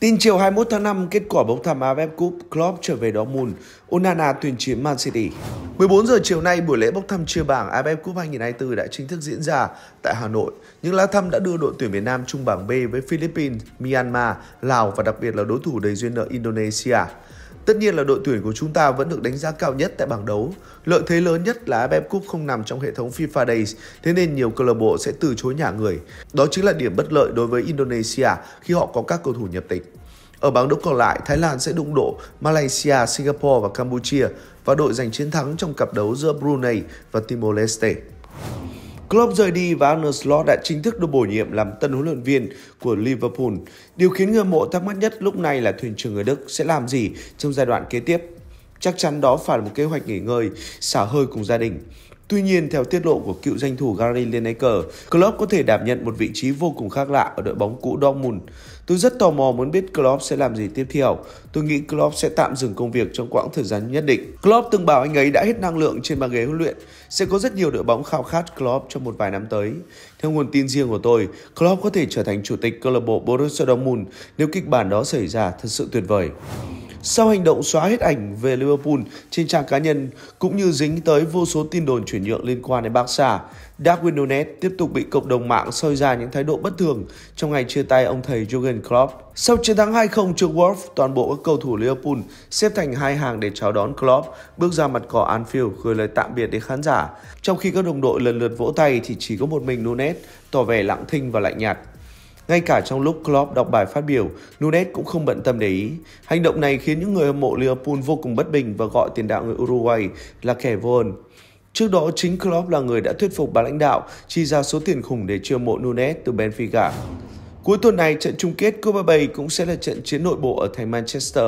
Tin chiều 21 tháng 5, kết quả bốc thăm AFF Cup, Klopp trở về Dortmund, Onana tuyên chiến Man City. 14 giờ chiều nay, buổi lễ bốc thăm chia bảng AFF Cup 2024 đã chính thức diễn ra tại Hà Nội. Những lá thăm đã đưa đội tuyển Việt Nam chung bảng B với Philippines, Myanmar, Lào và đặc biệt là đối thủ đầy duyên nợ Indonesia. Tất nhiên là đội tuyển của chúng ta vẫn được đánh giá cao nhất tại bảng đấu. Lợi thế lớn nhất là AFF Cup không nằm trong hệ thống FIFA Days, thế nên nhiều câu lạc bộ sẽ từ chối nhà người. Đó chính là điểm bất lợi đối với Indonesia khi họ có các cầu thủ nhập tịch. Ở bảng đấu còn lại, Thái Lan sẽ đụng độ Malaysia, Singapore và Campuchia và đội giành chiến thắng trong cặp đấu giữa Brunei và Timor Leste. Klopp rời đi và Arne Slot đã chính thức được bổ nhiệm làm tân huấn luyện viên của Liverpool. Điều khiến người mộ thắc mắc nhất lúc này là thuyền trưởng người Đức sẽ làm gì trong giai đoạn kế tiếp. Chắc chắn đó phải là một kế hoạch nghỉ ngơi, xả hơi cùng gia đình. Tuy nhiên, theo tiết lộ của cựu danh thủ Gary Lineker, Klopp có thể đảm nhận một vị trí vô cùng khác lạ ở đội bóng cũ Dortmund. Tôi rất tò mò muốn biết Klopp sẽ làm gì tiếp theo. Tôi nghĩ Klopp sẽ tạm dừng công việc trong quãng thời gian nhất định. Klopp từng bảo anh ấy đã hết năng lượng trên bàn ghế huấn luyện. Sẽ có rất nhiều đội bóng khao khát Klopp trong một vài năm tới. Theo nguồn tin riêng của tôi, Klopp có thể trở thành chủ tịch câu lạc bộ Borussia Dortmund nếu kịch bản đó xảy ra thật sự tuyệt vời sau hành động xóa hết ảnh về Liverpool trên trang cá nhân cũng như dính tới vô số tin đồn chuyển nhượng liên quan đến Barca. Darwin Nunez tiếp tục bị cộng đồng mạng soi ra những thái độ bất thường trong ngày chia tay ông thầy Jurgen Klopp. Sau chiến thắng 2-0 trước Wolves, toàn bộ các cầu thủ Liverpool xếp thành hai hàng để chào đón Klopp bước ra mặt cỏ Anfield gửi lời tạm biệt đến khán giả. Trong khi các đồng đội lần lượt vỗ tay thì chỉ có một mình Nunez tỏ vẻ lặng thinh và lạnh nhạt. Ngay cả trong lúc Klopp đọc bài phát biểu, Nunes cũng không bận tâm để ý. Hành động này khiến những người hâm mộ Liverpool vô cùng bất bình và gọi tiền đạo người Uruguay là kẻ vô ơn. Trước đó, chính Klopp là người đã thuyết phục bà lãnh đạo chi ra số tiền khủng để chiêu mộ Nunes từ Benfica. Cuối tuần này, trận chung kết Copa Bay cũng sẽ là trận chiến nội bộ ở thành Manchester.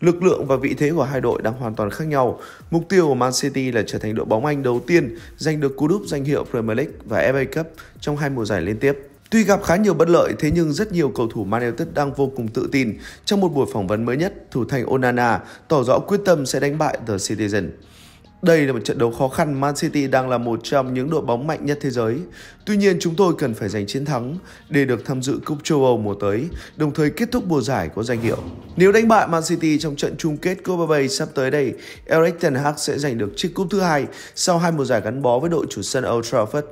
Lực lượng và vị thế của hai đội đang hoàn toàn khác nhau. Mục tiêu của Man City là trở thành đội bóng Anh đầu tiên giành được cú đúp danh hiệu Premier League và FA Cup trong hai mùa giải liên tiếp. Tuy gặp khá nhiều bất lợi thế nhưng rất nhiều cầu thủ Man United đang vô cùng tự tin. Trong một buổi phỏng vấn mới nhất, thủ thành Onana tỏ rõ quyết tâm sẽ đánh bại The Citizen. Đây là một trận đấu khó khăn, Man City đang là một trong những đội bóng mạnh nhất thế giới. Tuy nhiên chúng tôi cần phải giành chiến thắng để được tham dự Cúp châu Âu mùa tới, đồng thời kết thúc mùa giải có danh hiệu. Nếu đánh bại Man City trong trận chung kết Copa Bay sắp tới đây, Erik Ten Hag sẽ giành được chiếc cúp thứ hai sau hai mùa giải gắn bó với đội chủ sân Old Trafford.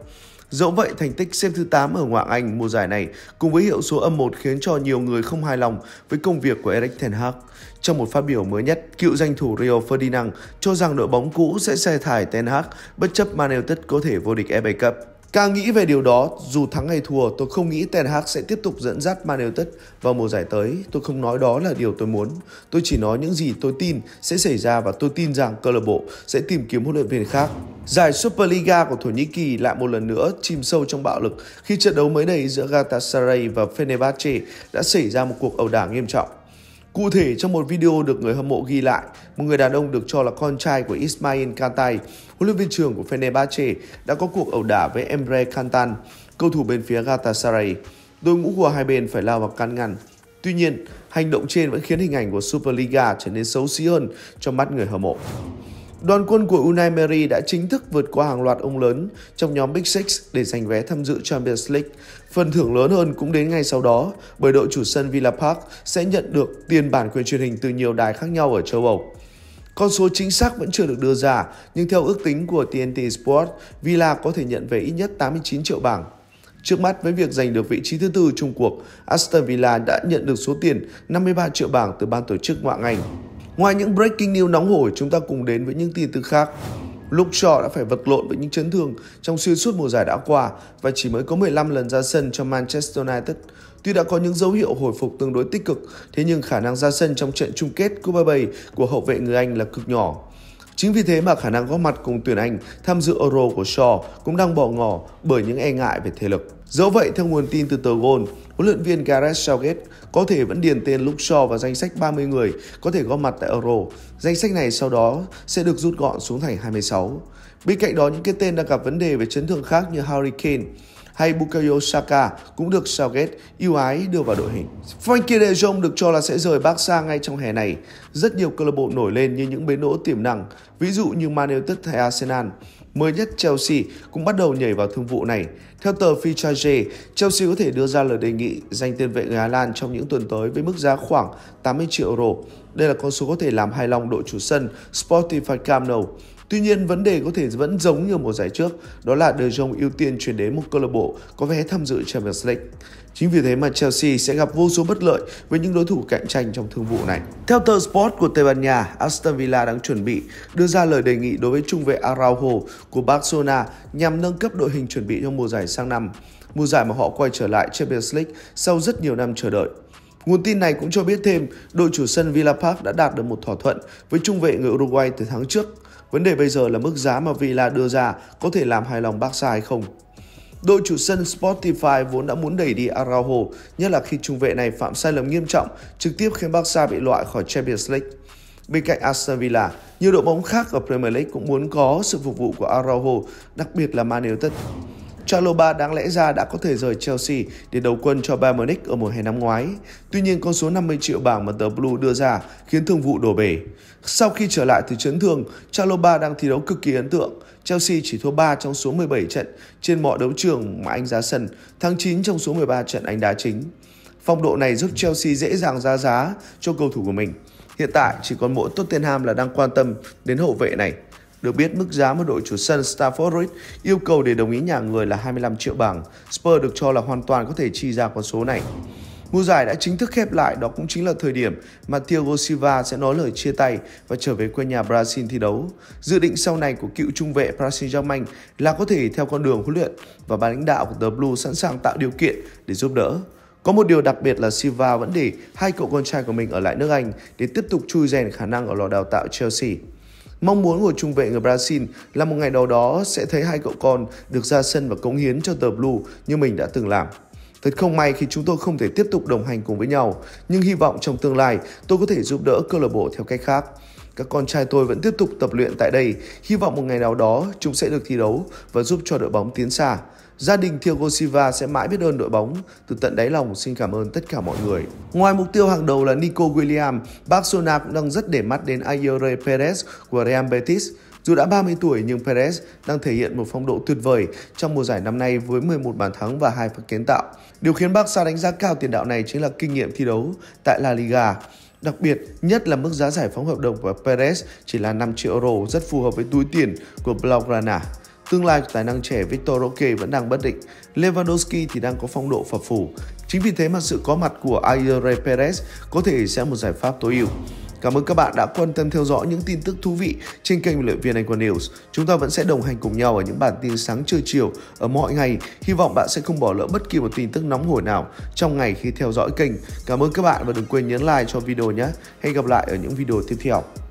Dẫu vậy, thành tích xếp thứ 8 ở Ngoại Anh mùa giải này cùng với hiệu số âm 1 khiến cho nhiều người không hài lòng với công việc của eric Ten Hag. Trong một phát biểu mới nhất, cựu danh thủ Rio Ferdinand cho rằng đội bóng cũ sẽ xe thải Ten Hag bất chấp Man United có thể vô địch FA Cup. Càng nghĩ về điều đó, dù thắng hay thua, tôi không nghĩ Ten Hag sẽ tiếp tục dẫn dắt Man United vào mùa giải tới. Tôi không nói đó là điều tôi muốn. Tôi chỉ nói những gì tôi tin sẽ xảy ra và tôi tin rằng câu lạc bộ sẽ tìm kiếm huấn luyện viên khác. Giải Superliga của Thổ Nhĩ Kỳ lại một lần nữa chìm sâu trong bạo lực khi trận đấu mới đây giữa Galatasaray và Fenerbahce đã xảy ra một cuộc ẩu đả nghiêm trọng. Cụ thể trong một video được người hâm mộ ghi lại, một người đàn ông được cho là con trai của Ismail Kantai, huấn luyện viên trưởng của Fenerbahce đã có cuộc ẩu đả với Emre Kantan, cầu thủ bên phía Galatasaray. Đội ngũ của hai bên phải lao vào can ngăn. Tuy nhiên, hành động trên vẫn khiến hình ảnh của Superliga trở nên xấu xí hơn trong mắt người hâm mộ. Đoàn quân của Unai Emery đã chính thức vượt qua hàng loạt ông lớn trong nhóm Big Six để giành vé tham dự Champions League. Phần thưởng lớn hơn cũng đến ngay sau đó bởi đội chủ sân Villa Park sẽ nhận được tiền bản quyền truyền hình từ nhiều đài khác nhau ở châu Âu. Con số chính xác vẫn chưa được đưa ra, nhưng theo ước tính của TNT Sport, Villa có thể nhận về ít nhất 89 triệu bảng. Trước mắt với việc giành được vị trí thứ tư chung cuộc, Aston Villa đã nhận được số tiền 53 triệu bảng từ ban tổ chức ngoại ngành. Ngoài những breaking news nóng hổi, chúng ta cùng đến với những tin tức khác. Luke Shaw đã phải vật lộn với những chấn thương trong xuyên suốt mùa giải đã qua và chỉ mới có 15 lần ra sân cho Manchester United. Tuy đã có những dấu hiệu hồi phục tương đối tích cực, thế nhưng khả năng ra sân trong trận chung kết Cup 37 của hậu vệ người Anh là cực nhỏ. Chính vì thế mà khả năng góp mặt cùng tuyển Anh tham dự Euro của Shaw cũng đang bỏ ngỏ bởi những e ngại về thể lực. Dẫu vậy, theo nguồn tin từ tờ Goal, huấn luyện viên Gareth Southgate có thể vẫn điền tên Luke Shaw vào danh sách 30 người có thể góp mặt tại Euro. Danh sách này sau đó sẽ được rút gọn xuống thành 26. Bên cạnh đó, những cái tên đang gặp vấn đề về chấn thương khác như Harry Kane, hay Bukayo Saka cũng được Southgate ưu ái đưa vào đội hình. Frankie de Jong được cho là sẽ rời Barca ngay trong hè này. Rất nhiều câu lạc bộ nổi lên như những bến nỗ tiềm năng, ví dụ như Man United hay Arsenal. Mới nhất Chelsea cũng bắt đầu nhảy vào thương vụ này. Theo tờ Fichaje, Chelsea có thể đưa ra lời đề nghị dành tiền vệ người Hà Lan trong những tuần tới với mức giá khoảng 80 triệu euro. Đây là con số có thể làm hài lòng đội chủ sân Sporting Camp Nou. Tuy nhiên, vấn đề có thể vẫn giống như mùa giải trước, đó là De Jong ưu tiên chuyển đến một câu lạc bộ có vé tham dự Champions League. Chính vì thế mà Chelsea sẽ gặp vô số bất lợi với những đối thủ cạnh tranh trong thương vụ này. Theo tờ Sport của Tây Ban Nha, Aston Villa đang chuẩn bị đưa ra lời đề nghị đối với trung vệ Araujo của Barcelona nhằm nâng cấp đội hình chuẩn bị cho mùa giải sang năm, mùa giải mà họ quay trở lại Champions League sau rất nhiều năm chờ đợi. Nguồn tin này cũng cho biết thêm, đội chủ sân Villa Park đã đạt được một thỏa thuận với trung vệ người Uruguay từ tháng trước. Vấn đề bây giờ là mức giá mà Villa đưa ra có thể làm hài lòng Barca hay không. Đội chủ sân Spotify vốn đã muốn đẩy đi Araujo, nhất là khi trung vệ này phạm sai lầm nghiêm trọng, trực tiếp khiến Barca bị loại khỏi Champions League. Bên cạnh Aston Villa, nhiều đội bóng khác ở Premier League cũng muốn có sự phục vụ của Araujo, đặc biệt là Man United. Chaloba đáng lẽ ra đã có thể rời Chelsea để đầu quân cho Bayern Munich ở mùa hè năm ngoái. Tuy nhiên con số 50 triệu bảng mà The Blue đưa ra khiến thương vụ đổ bể. Sau khi trở lại từ chấn thương, Chaloba đang thi đấu cực kỳ ấn tượng. Chelsea chỉ thua 3 trong số 17 trận trên mọi đấu trường mà anh ra sân, thắng 9 trong số 13 trận anh đá chính. Phong độ này giúp Chelsea dễ dàng ra giá cho cầu thủ của mình. Hiện tại chỉ còn mỗi Tottenham là đang quan tâm đến hậu vệ này. Được biết, mức giá mà đội chủ sân Stamford Bridge yêu cầu để đồng ý nhà người là 25 triệu bảng. Spurs được cho là hoàn toàn có thể chi ra con số này. Mùa giải đã chính thức khép lại, đó cũng chính là thời điểm mà Thiago Silva sẽ nói lời chia tay và trở về quê nhà Brazil thi đấu. Dự định sau này của cựu trung vệ Brazil Germain là có thể theo con đường huấn luyện và ban lãnh đạo của The Blue sẵn sàng tạo điều kiện để giúp đỡ. Có một điều đặc biệt là Silva vẫn để hai cậu con trai của mình ở lại nước Anh để tiếp tục chui rèn khả năng ở lò đào tạo Chelsea. Mong muốn của trung vệ người Brazil là một ngày nào đó sẽ thấy hai cậu con được ra sân và cống hiến cho tờ Blue như mình đã từng làm. Thật không may khi chúng tôi không thể tiếp tục đồng hành cùng với nhau, nhưng hy vọng trong tương lai tôi có thể giúp đỡ câu lạc bộ theo cách khác. Các con trai tôi vẫn tiếp tục tập luyện tại đây, hy vọng một ngày nào đó chúng sẽ được thi đấu và giúp cho đội bóng tiến xa. Gia đình Thiago Silva sẽ mãi biết ơn đội bóng. Từ tận đáy lòng xin cảm ơn tất cả mọi người. Ngoài mục tiêu hàng đầu là Nico William, Barcelona cũng đang rất để mắt đến Ayore Perez của Real Betis. Dù đã 30 tuổi nhưng Perez đang thể hiện một phong độ tuyệt vời trong mùa giải năm nay với 11 bàn thắng và hai pha kiến tạo. Điều khiến Barca đánh giá cao tiền đạo này chính là kinh nghiệm thi đấu tại La Liga. Đặc biệt, nhất là mức giá giải phóng hợp đồng của Perez chỉ là 5 triệu euro rất phù hợp với túi tiền của Blaugrana. Tương lai của tài năng trẻ Victor Roque vẫn đang bất định, Lewandowski thì đang có phong độ phập phù. Chính vì thế mà sự có mặt của Ayer Perez có thể sẽ một giải pháp tối ưu. Cảm ơn các bạn đã quan tâm theo dõi những tin tức thú vị trên kênh luyện viên Anh Quân News. Chúng ta vẫn sẽ đồng hành cùng nhau ở những bản tin sáng trưa chiều ở mọi ngày. Hy vọng bạn sẽ không bỏ lỡ bất kỳ một tin tức nóng hổi nào trong ngày khi theo dõi kênh. Cảm ơn các bạn và đừng quên nhấn like cho video nhé. Hẹn gặp lại ở những video tiếp theo.